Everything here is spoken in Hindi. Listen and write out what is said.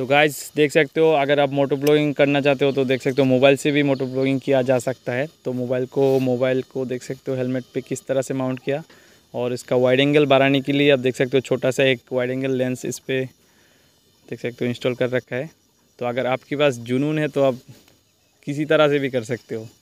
तो गाइज़ देख सकते हो अगर आप मोटो ब्लॉगिंग करना चाहते हो तो देख सकते हो मोबाइल से भी मोटो ब्लॉगिंग किया जा सकता है तो मोबाइल को मोबाइल को देख सकते हो हेलमेट पे किस तरह से माउंट किया और इसका वाइड एंगल बढ़ाने के लिए आप देख सकते हो छोटा सा एक वाइड एंगल लेंस इस पर देख सकते हो इंस्टॉल कर रखा है तो अगर आपके पास जुनून है तो आप किसी तरह से भी कर सकते हो